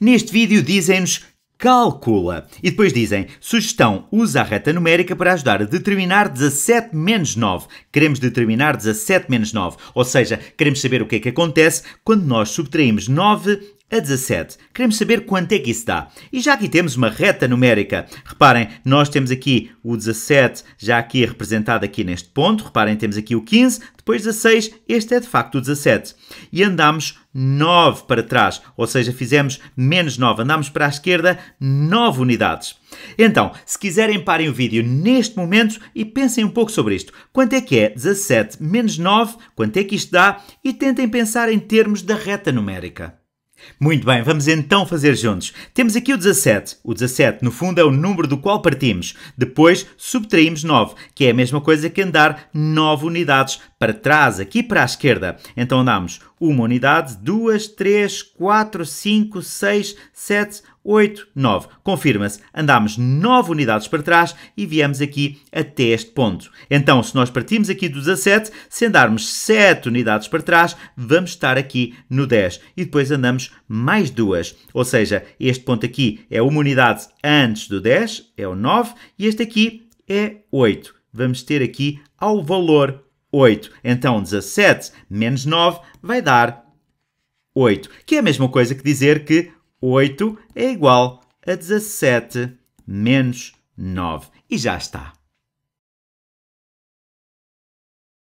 Neste vídeo dizem-nos calcula. E depois dizem, sugestão, usa a reta numérica para ajudar a determinar 17 menos 9. Queremos determinar 17 menos 9, ou seja, queremos saber o que é que acontece quando nós subtraímos 9 a 17. Queremos saber quanto é que isso dá. E já aqui temos uma reta numérica. Reparem, nós temos aqui o 17, já aqui é representado aqui neste ponto. Reparem, temos aqui o 15, depois 16, este é de facto o 17. E andamos 9 para trás, ou seja, fizemos menos 9, andamos para a esquerda 9 unidades. Então, se quiserem parem o vídeo neste momento e pensem um pouco sobre isto. Quanto é que é 17 menos 9? Quanto é que isto dá? E tentem pensar em termos da reta numérica. Muito bem, vamos então fazer juntos. Temos aqui o 17. O 17, no fundo, é o número do qual partimos. Depois subtraímos 9, que é a mesma coisa que andar 9 unidades para trás, aqui para a esquerda. Então andamos 1 unidade, 2, 3, 4, 5, 6, 7, 8. 8, 9. Confirma-se, andámos 9 unidades para trás e viemos aqui até este ponto. Então, se nós partimos aqui do 17, se andarmos 7 unidades para trás, vamos estar aqui no 10. E depois andamos mais duas. Ou seja, este ponto aqui é uma unidade antes do 10, é o 9, e este aqui é 8. Vamos ter aqui ao valor 8. Então, 17 menos 9 vai dar 8, que é a mesma coisa que dizer que 8 é igual a 17 menos 9. E já está.